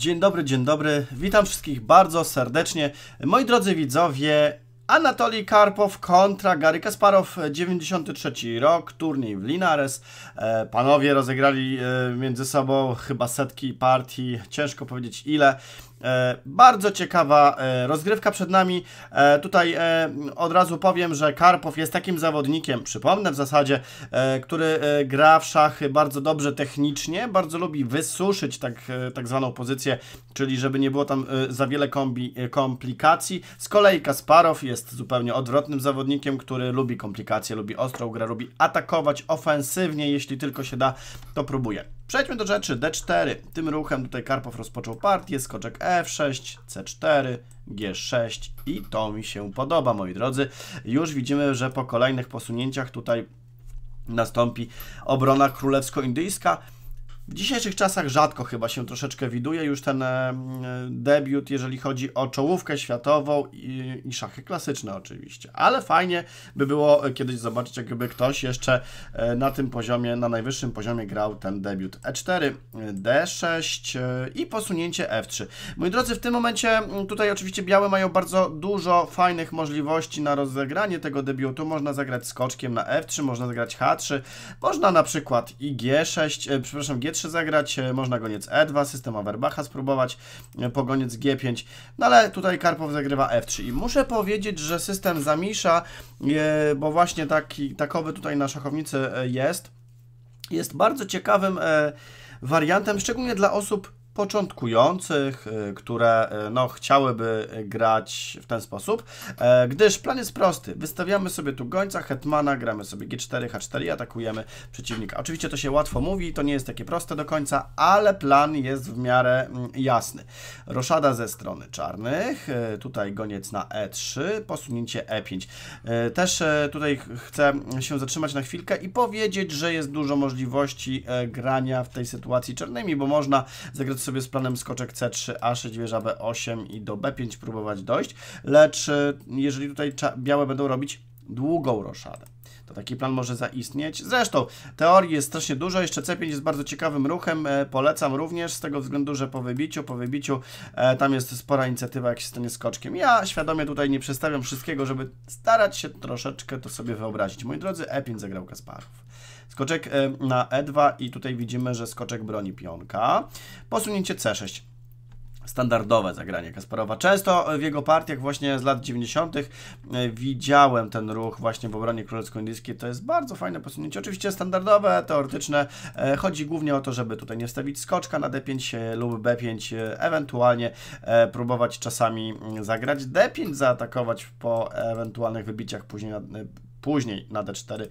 Dzień dobry, dzień dobry. Witam wszystkich bardzo serdecznie. Moi drodzy widzowie, Anatolij Karpow kontra Gary Kasparow, 93 rok, turniej w Linares. E, panowie rozegrali e, między sobą chyba setki partii, ciężko powiedzieć ile. E, bardzo ciekawa e, rozgrywka przed nami. E, tutaj od razu powiem, że Karpow jest takim zawodnikiem, przypomnę w zasadzie, który gra w szachy bardzo dobrze technicznie, bardzo lubi wysuszyć tak, tak zwaną pozycję, czyli żeby nie było tam za wiele kombi, komplikacji. Z kolei Kasparow jest zupełnie odwrotnym zawodnikiem, który lubi komplikacje, lubi ostrą grę, lubi atakować ofensywnie, jeśli tylko się da, to próbuje. Przejdźmy do rzeczy. D4. Tym ruchem tutaj Karpow rozpoczął partię. Skoczek F6, C4, G6 i to mi się podoba, moi drodzy. Już widzimy, że po kolejnych posunięciach tutaj nastąpi obrona królewsko-indyjska. W dzisiejszych czasach rzadko chyba się troszeczkę widuje już ten e, debiut, jeżeli chodzi o czołówkę światową i, i szachy klasyczne oczywiście, ale fajnie by było e, kiedyś zobaczyć, jakby ktoś jeszcze e, na tym poziomie, na najwyższym poziomie grał ten debiut E4, D6 i posunięcie F3. Moi drodzy, w tym momencie tutaj oczywiście białe mają bardzo dużo fajnych możliwości na rozegranie tego debiutu. Można zagrać skoczkiem na F3, można zagrać H3, można na przykład i G6, przepraszam, G3, zagrać, e, można goniec E2, system Averbacha spróbować, e, pogoniec G5, no ale tutaj Karpow zagrywa F3 i muszę powiedzieć, że system zamisza, e, bo właśnie taki, takowy tutaj na szachownicy jest, jest bardzo ciekawym wariantem, szczególnie dla osób początkujących, y, które y, no, chciałyby grać w ten sposób, e, gdyż plan jest prosty. Wystawiamy sobie tu gońca, hetmana, gramy sobie g4, h4 i atakujemy przeciwnika. Oczywiście to się łatwo mówi, to nie jest takie proste do końca, ale plan jest w miarę mm, jasny. Roszada ze strony czarnych, y, tutaj goniec na e3, posunięcie e5. Też tutaj chcę się zatrzymać na chwilkę i powiedzieć, że jest dużo możliwości e, grania w tej sytuacji czarnymi, bo można zagrać sobie sobie z planem skoczek C3, A6, wieża B8 i do B5 próbować dojść, lecz y, jeżeli tutaj białe będą robić długą roszadę. To taki plan może zaistnieć. Zresztą teorii jest strasznie dużo, jeszcze C5 jest bardzo ciekawym ruchem, e, polecam również z tego względu, że po wybiciu, po wybiciu e, tam jest spora inicjatywa, jak się stanie skoczkiem. Ja świadomie tutaj nie przestawiam wszystkiego, żeby starać się troszeczkę to sobie wyobrazić. Moi drodzy, E5 zagrał Kasparów. Skoczek e, na E2 i tutaj widzimy, że skoczek broni pionka. Posunięcie C6 standardowe zagranie Kasparowa. Często w jego partiach właśnie z lat 90. E, widziałem ten ruch właśnie w obronie królewsko-indyjskiej. To jest bardzo fajne posunięcie. Oczywiście standardowe, teoretyczne. E, chodzi głównie o to, żeby tutaj nie wstawić skoczka na D5 lub B5, ewentualnie próbować czasami mm, zagrać D5, zaatakować po ewentualnych wybiciach później na, później na D4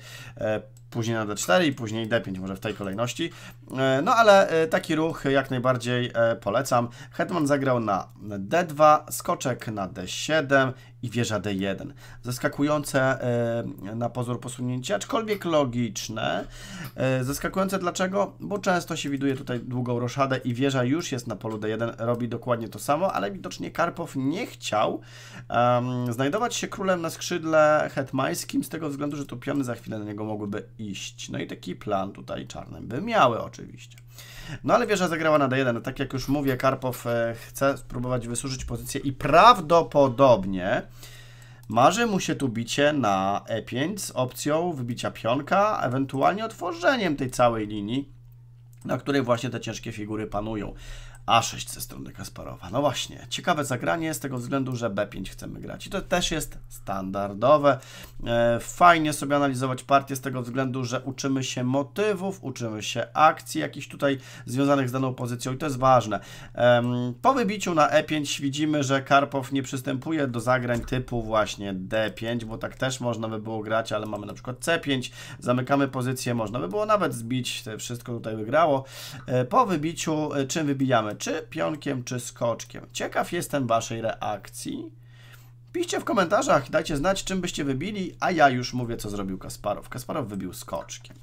później na D4 i później D5 może w tej kolejności. E, no ale e, taki ruch jak najbardziej e, polecam. Hetman zagrał na D2, skoczek na D7 i wieża D1. Zaskakujące na pozór posunięcie, aczkolwiek logiczne. Zaskakujące dlaczego? Bo często się widuje tutaj długą roszadę i wieża już jest na polu D1, robi dokładnie to samo, ale widocznie Karpow nie chciał um, znajdować się królem na skrzydle hetmańskim z tego względu, że tu piony za chwilę na niego mogłyby iść. No i taki plan tutaj czarne by miały oczywiście. No ale wieża zagrała na D1. No tak jak już mówię, Karpow e, chce spróbować wysuszyć pozycję i prawdopodobnie marzy mu się tu bicie na E5 z opcją wybicia pionka, ewentualnie otworzeniem tej całej linii, na której właśnie te ciężkie figury panują. A6 ze strony Kasparowa. No właśnie, ciekawe zagranie z tego względu, że B5 chcemy grać. I to też jest standardowe. E, fajnie sobie analizować partię z tego względu, że uczymy się motywów, uczymy się akcji jakichś tutaj związanych z daną pozycją i to jest ważne. Po wybiciu na E5 widzimy, że Karpow nie przystępuje do zagrań typu właśnie D5, bo tak też można by było grać, ale mamy na przykład C5, zamykamy pozycję, można by było nawet zbić, wszystko tutaj wygrało. E, po wybiciu, e, czym wybijamy? czy pionkiem, czy skoczkiem. Ciekaw jestem Waszej reakcji. Piszcie w komentarzach, dajcie znać, czym byście wybili, a ja już mówię, co zrobił Kasparow. Kasparow wybił skoczkiem.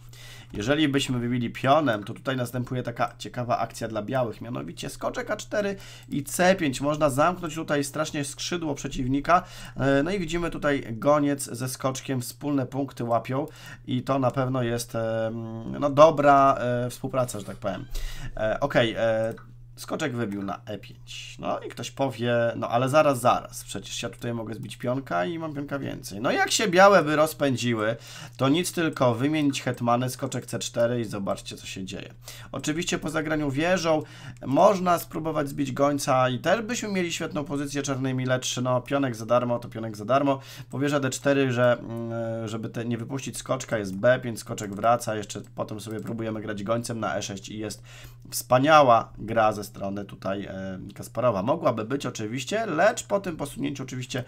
Jeżeli byśmy wybili pionem, to tutaj następuje taka ciekawa akcja dla białych, mianowicie skoczek A4 i C5. Można zamknąć tutaj strasznie skrzydło przeciwnika. E, no i widzimy tutaj goniec ze skoczkiem, wspólne punkty łapią i to na pewno jest no, dobra e, współpraca, że tak powiem. E, okej, okay, skoczek wybił na e5. No i ktoś powie, no ale zaraz, zaraz, przecież ja tutaj mogę zbić pionka i mam pionka więcej. No jak się białe by rozpędziły, to nic tylko wymienić hetmany, skoczek c4 i zobaczcie, co się dzieje. Oczywiście po zagraniu wieżą można spróbować zbić gońca i też byśmy mieli świetną pozycję czarnymi, lecz no pionek za darmo, to pionek za darmo. Powierza d4, że mm, żeby te, nie wypuścić skoczka, jest b5, skoczek wraca, jeszcze potem sobie próbujemy grać gońcem na e6 i jest wspaniała gra ze strony tutaj e, Kasparowa. Mogłaby być oczywiście, lecz po tym posunięciu oczywiście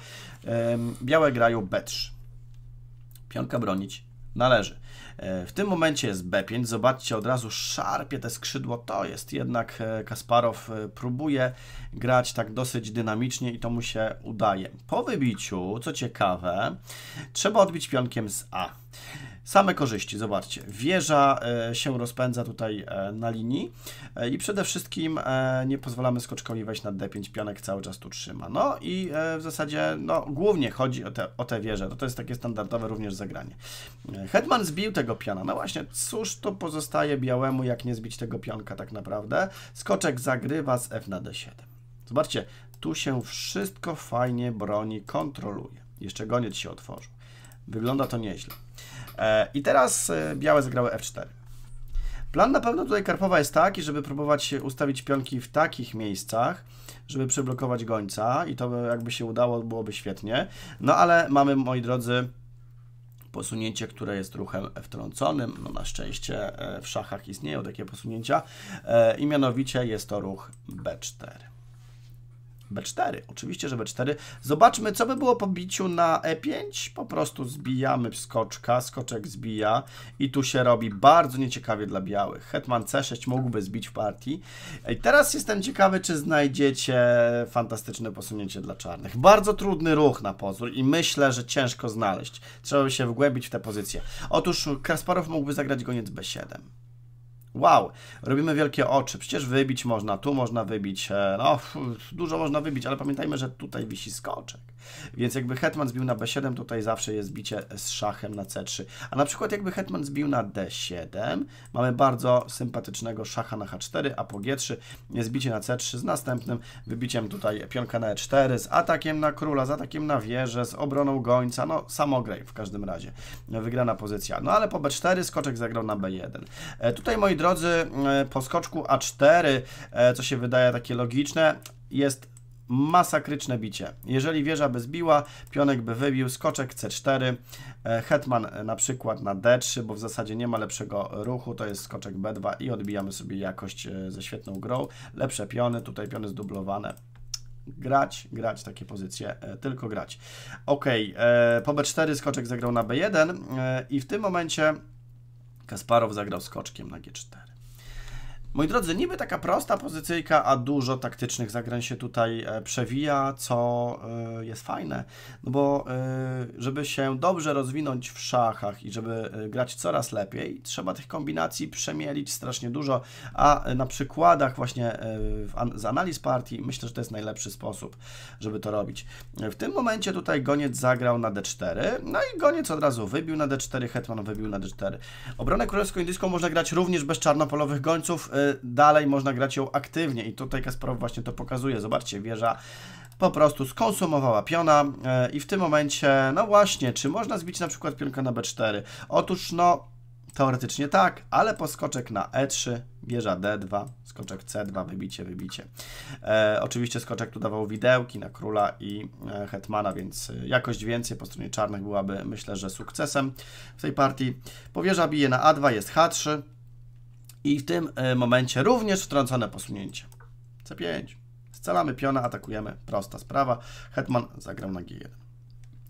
białe grają B3. Pionka bronić należy. E, w tym momencie jest B5, zobaczcie od razu szarpie te skrzydło, to jest jednak e, Kasparow próbuje grać tak dosyć dynamicznie i to mu się udaje. Po wybiciu, co ciekawe, trzeba odbić pionkiem z A. Same korzyści, zobaczcie. Wieża e, się rozpędza tutaj e, na linii e, i przede wszystkim nie pozwalamy skoczkowi wejść na D5, pionek cały czas tu trzyma. No i w zasadzie no, głównie chodzi o te, o te wieże, no to jest takie standardowe również zagranie. Hetman zbił tego piana, no właśnie, cóż to pozostaje białemu, jak nie zbić tego pionka tak naprawdę. Skoczek zagrywa z F na D7. Zobaczcie, tu się wszystko fajnie broni, kontroluje. Jeszcze goniec się otworzył. Wygląda to nieźle. E, I teraz e, białe zagrały f4. Plan na pewno tutaj Karpowa jest taki, żeby próbować ustawić pionki w takich miejscach, żeby przyblokować gońca i to jakby się udało, byłoby świetnie. No ale mamy, moi drodzy, posunięcie, które jest ruchem wtrąconym. No na szczęście e, w szachach istnieją takie posunięcia i mianowicie jest to ruch B4. B4. Oczywiście, że B4. Zobaczmy, co by było po biciu na E5. Po prostu zbijamy skoczka, skoczek zbija i tu się robi bardzo nieciekawie dla białych. Hetman C6 mógłby zbić w partii. I teraz jestem ciekawy, czy znajdziecie fantastyczne posunięcie dla czarnych. Bardzo trudny ruch na pozór i myślę, że ciężko znaleźć. Trzeba by się wgłębić w tę pozycję. Otóż Kasparow mógłby zagrać goniec B7. Wow, robimy wielkie oczy. Przecież wybić można, tu można wybić. E, no, dużo można wybić, ale pamiętajmy, że tutaj wisi skoczek. Więc jakby hetman zbił na b7, tutaj zawsze jest bicie z szachem na c3. A na przykład jakby hetman zbił na d7, mamy bardzo sympatycznego szacha na h4, a po g3 jest bicie na c3 z następnym wybiciem tutaj pionka na e4, z atakiem na króla, z atakiem na wieżę, z obroną gońca, no samograj w każdym razie. No, wygrana pozycja. No ale po b4 skoczek zagrał na b1. E, tutaj moi drodzy, e, po skoczku a4, e, co się wydaje takie logiczne, jest masakryczne bicie. Jeżeli wieża by zbiła, pionek by wybił, skoczek C4, e, hetman na przykład na D3, bo w zasadzie nie ma lepszego ruchu, to jest skoczek B2 i odbijamy sobie jakość e, ze świetną grą. Lepsze piony, tutaj piony zdublowane. Grać, grać takie pozycje, e, tylko grać. Ok, po B4 skoczek zagrał na B1 i w tym momencie Kasparow zagrał skoczkiem na G4. Moi drodzy, niby taka prosta pozycyjka, a dużo taktycznych zagrań się tutaj e, przewija, co e, jest fajne, no bo e, żeby się dobrze rozwinąć w szachach i żeby grać coraz lepiej, trzeba tych kombinacji przemielić strasznie dużo, a na przykładach właśnie z analiz partii myślę, że to jest najlepszy sposób, żeby to robić. W tym momencie tutaj goniec zagrał na d4, no i goniec od razu wybił na d4, hetman wybił na d4. Obronę królewsko-indyjską można grać również bez czarnopolowych gońców, Y, dalej można grać ją aktywnie i tutaj Kasparow właśnie to pokazuje. Zobaczcie, wieża po prostu skonsumowała piona y, i w tym momencie, no właśnie, czy można zbić na przykład pionka na b4? Otóż no, teoretycznie tak, ale po e skoczek na e3, wieża d2, skoczek c2, wybicie, wybicie. E, oczywiście skoczek tu dawał widełki na króla i e, hetmana, więc e, jakość więcej po stronie czarnych byłaby, myślę, że sukcesem w tej partii. Powieża bije na a2, jest h3, i w tym e, momencie również wtrącone posunięcie. C5. Scalamy piona, atakujemy. Prosta sprawa. Hetman zagrał na G1.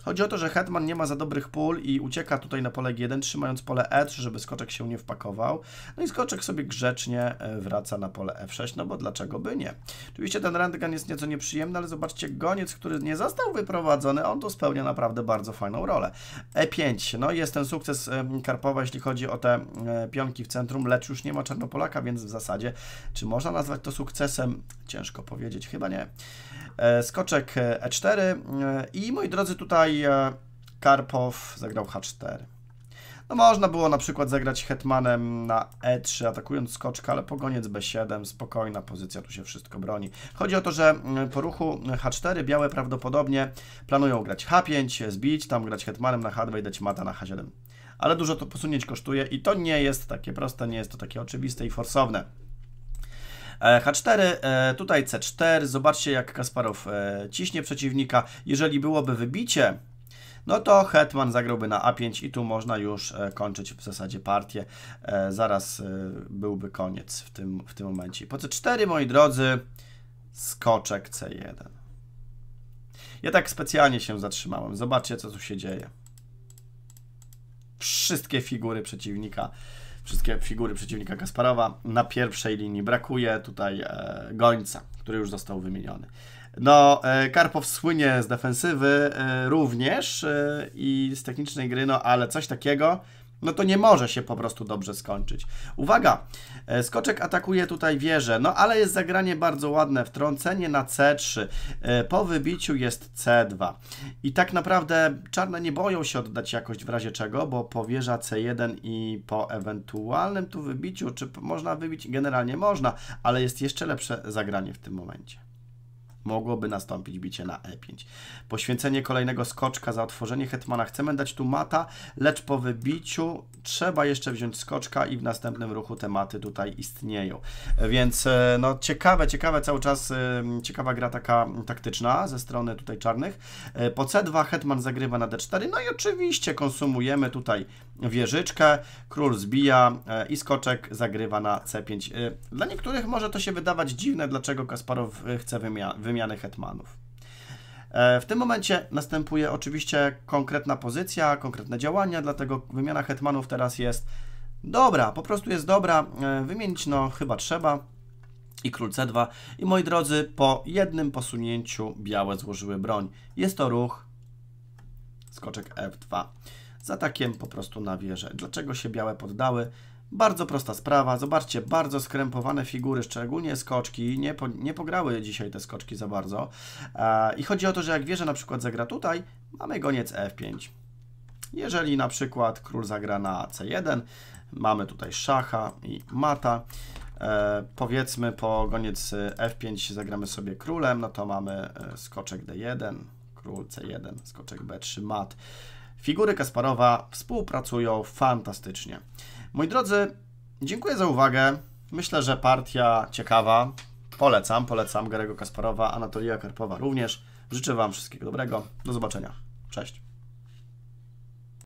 Chodzi o to, że Hetman nie ma za dobrych pól i ucieka tutaj na pole G1, trzymając pole E3, żeby skoczek się nie wpakował. No i skoczek sobie grzecznie e, wraca na pole F6, no bo dlaczego by nie? Oczywiście ten randgan jest nieco nieprzyjemny, ale zobaczcie, goniec, który nie został wyprowadzony, on tu spełnia naprawdę bardzo fajną rolę. E5, no jest ten sukces e, Karpowa, jeśli chodzi o te e, pionki w centrum, lecz już nie ma Czarnopolaka, więc w zasadzie, czy można nazwać to sukcesem? Ciężko powiedzieć, chyba nie. Skoczek E4 i moi drodzy, tutaj i Karpow zagrał H4. No można było na przykład zagrać hetmanem na E3, atakując skoczka, ale pogoniec B7, spokojna pozycja, tu się wszystko broni. Chodzi o to, że mm, po ruchu H4 białe prawdopodobnie planują grać H5, zbić, tam grać hetmanem na H2 i dać mata na H7. Ale dużo to posunięć kosztuje i to nie jest takie proste, nie jest to takie oczywiste i forsowne. E, H4, e, tutaj C4, zobaczcie jak Kasparow e, ciśnie przeciwnika. Jeżeli byłoby wybicie, no to Hetman zagrałby na A5 i tu można już kończyć w zasadzie partię. Zaraz byłby koniec w tym, w tym momencie. Po C4, moi drodzy, skoczek C1. Ja tak specjalnie się zatrzymałem. Zobaczcie, co tu się dzieje. Wszystkie figury przeciwnika wszystkie figury przeciwnika Kasparowa. Na pierwszej linii brakuje tutaj e, Gońca, który już został wymieniony. No, e, Karpow słynie z defensywy e, również i z technicznej gry, no ale coś takiego no to nie może się po prostu dobrze skończyć. Uwaga, e, skoczek atakuje tutaj wieżę, no ale jest zagranie bardzo ładne, wtrącenie na C3, e, po wybiciu jest C2. I tak naprawdę czarne nie boją się oddać jakość w razie czego, bo po wieża C1 i po ewentualnym tu wybiciu, czy można wybić? Generalnie można, ale jest jeszcze lepsze zagranie w tym momencie mogłoby nastąpić bicie na e5. Poświęcenie kolejnego skoczka za otworzenie hetmana. Chcemy dać tu mata, lecz po wybiciu trzeba jeszcze wziąć skoczka i w następnym ruchu te maty tutaj istnieją. Więc e, no ciekawe, ciekawe cały czas, e, ciekawa gra taka taktyczna ze strony tutaj czarnych. E, po c2 hetman zagrywa na d4, no i oczywiście konsumujemy tutaj wieżyczkę, król zbija i skoczek zagrywa na c5. Dla niektórych może to się wydawać dziwne, dlaczego Kasparow chce wymiany wymiany hetmanów. E, w tym momencie następuje oczywiście konkretna pozycja, konkretne działania, dlatego wymiana hetmanów teraz jest dobra, po prostu jest dobra, e, wymienić no chyba trzeba i król c2 i moi drodzy, po jednym posunięciu białe złożyły broń. Jest to ruch skoczek f2 z atakiem po prostu na wieżę. Dlaczego się białe poddały? Bardzo prosta sprawa, zobaczcie, bardzo skrępowane figury, szczególnie skoczki, nie, po, nie pograły dzisiaj te skoczki za bardzo. E, I chodzi o to, że jak wieża na przykład zagra tutaj, mamy goniec f5. Jeżeli na przykład król zagra na c1, mamy tutaj szacha i mata. E, powiedzmy po goniec f5 zagramy sobie królem, no to mamy e, skoczek d1, król c1, skoczek b3, mat. Figury Kasparowa współpracują fantastycznie. Moi drodzy, dziękuję za uwagę. Myślę, że partia ciekawa. Polecam, polecam Garego Kasparowa, Anatolia Karpowa również. Życzę Wam wszystkiego dobrego. Do zobaczenia. Cześć.